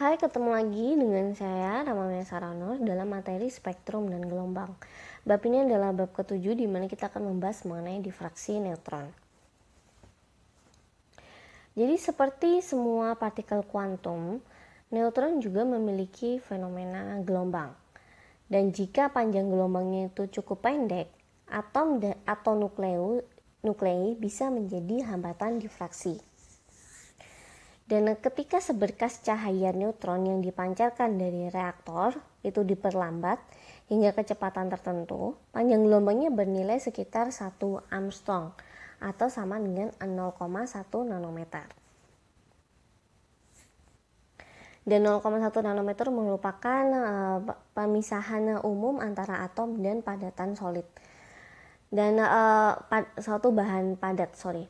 Hai, ketemu lagi dengan saya Ramamaya Sarano dalam materi spektrum dan gelombang. Bab ini adalah bab ketujuh di mana kita akan membahas mengenai difraksi neutron. Jadi seperti semua partikel kuantum, neutron juga memiliki fenomena gelombang. Dan jika panjang gelombangnya itu cukup pendek, atom atau nukleus nuklei bisa menjadi hambatan difraksi. Dan ketika seberkas cahaya neutron yang dipancarkan dari reaktor itu diperlambat hingga kecepatan tertentu, panjang gelombangnya bernilai sekitar 1 Armstrong atau sama dengan 0,1 nanometer. Dan 0,1 nanometer merupakan eh, pemisahan umum antara atom dan padatan solid. Dan e, pad, suatu bahan padat, sorry.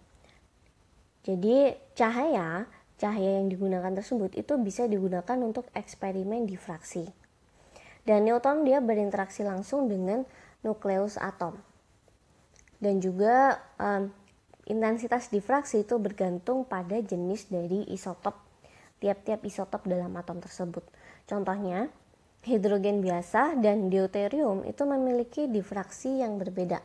Jadi cahaya cahaya yang digunakan tersebut itu bisa digunakan untuk eksperimen difraksi. Dan neutron dia berinteraksi langsung dengan nukleus atom. Dan juga um, intensitas difraksi itu bergantung pada jenis dari isotop tiap-tiap isotop dalam atom tersebut. Contohnya, hidrogen biasa dan deuterium itu memiliki difraksi yang berbeda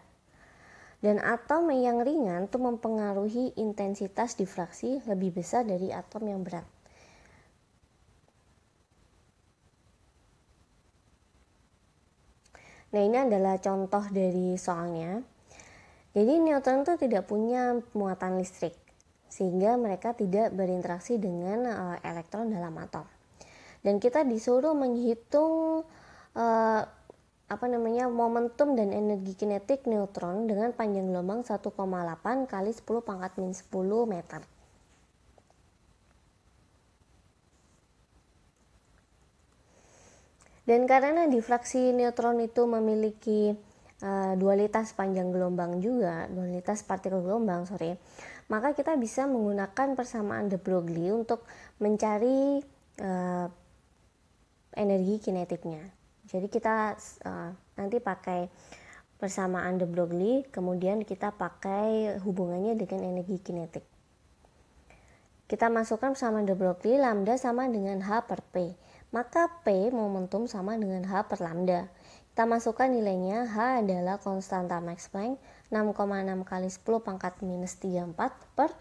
dan atom yang ringan itu mempengaruhi intensitas difraksi lebih besar dari atom yang berat. Nah, ini adalah contoh dari soalnya. Jadi neutron itu tidak punya muatan listrik sehingga mereka tidak berinteraksi dengan eh, elektron dalam atom. Dan kita disuruh menghitung eh, apa namanya momentum dan energi kinetik neutron dengan panjang gelombang 1,8 kali 10 pangkat min 10 meter. Dan karena difraksi neutron itu memiliki uh, dualitas panjang gelombang juga, dualitas partikel gelombang, sorry, maka kita bisa menggunakan persamaan de Broglie untuk mencari uh, energi kinetiknya. Jadi kita uh, nanti pakai persamaan de Broglie, kemudian kita pakai hubungannya dengan energi kinetik. Kita masukkan persamaan de Broglie lambda sama dengan H per P. Maka P momentum sama dengan H per lambda. Kita masukkan nilainya, H adalah konstanta Max Planck 6,6 kali 10 pangkat minus 34 per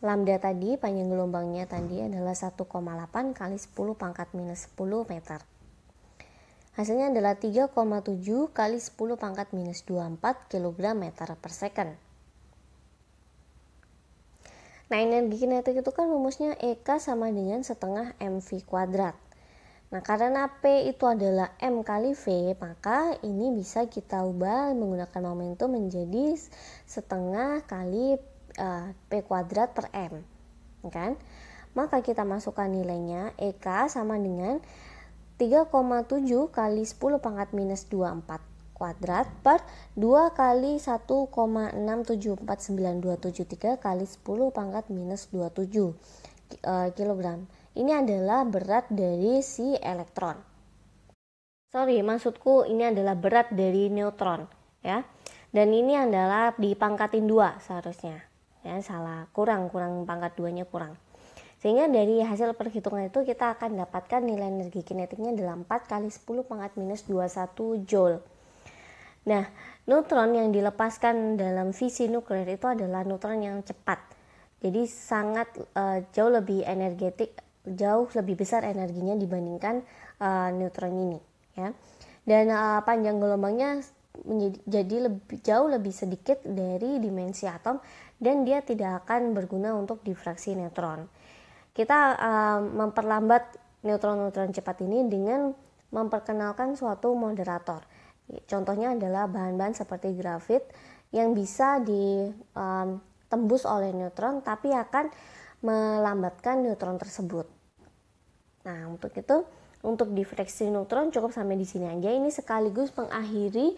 lambda tadi panjang gelombangnya tadi adalah 1,8 kali 10 pangkat minus 10 meter. Hasilnya adalah 3,7 kali 10 pangkat minus 24 kg meter per second. Nah, energi kinetik itu kan rumusnya EK sama dengan setengah MV kuadrat. Nah, karena P itu adalah M kali V, maka ini bisa kita ubah menggunakan momentum menjadi setengah kali e, P kuadrat per M. Kan? Maka kita masukkan nilainya EK sama dengan 3,7 kali 10 pangkat minus 24 kuadrat per 2 kali 1,6749273 kali 10 pangkat minus 27 e, kilogram. Ini adalah berat dari si elektron. Sorry, maksudku ini adalah berat dari neutron, ya. Dan ini adalah dipangkatin dua seharusnya. Ya, salah, kurang, kurang pangkat duanya kurang. Sehingga dari hasil perhitungan itu kita akan dapatkan nilai energi kinetiknya dalam 4 kali 10 pangkat minus 21 Joule. Nah, neutron yang dilepaskan dalam fisi nuklir itu adalah neutron yang cepat. Jadi sangat uh, jauh lebih energetik, jauh lebih besar energinya dibandingkan uh, neutron ini, ya. Dan uh, panjang gelombangnya menjadi jadi lebih, jauh lebih sedikit dari dimensi atom dan dia tidak akan berguna untuk difraksi neutron kita uh, memperlambat neutron-neutron cepat ini dengan memperkenalkan suatu moderator. Contohnya adalah bahan-bahan seperti grafit yang bisa ditembus oleh neutron tapi akan melambatkan neutron tersebut. Nah, untuk itu untuk difraksi neutron cukup sampai di sini aja. Ini sekaligus mengakhiri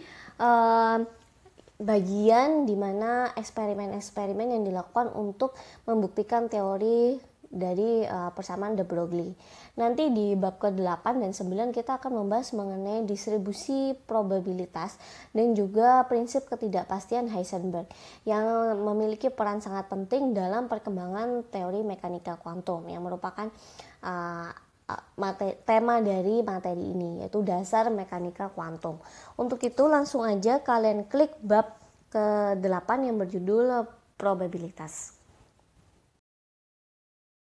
bagian di mana eksperimen-eksperimen yang dilakukan untuk membuktikan teori dari uh, persamaan de Broglie. Nanti di bab ke-8 dan 9 kita akan membahas mengenai distribusi probabilitas dan juga prinsip ketidakpastian Heisenberg yang memiliki peran sangat penting dalam perkembangan teori mekanika kuantum yang merupakan uh, eh, eh, materi, tema dari materi ini yaitu dasar mekanika kuantum. Untuk itu langsung aja kalian klik bab ke-8 yang berjudul probabilitas.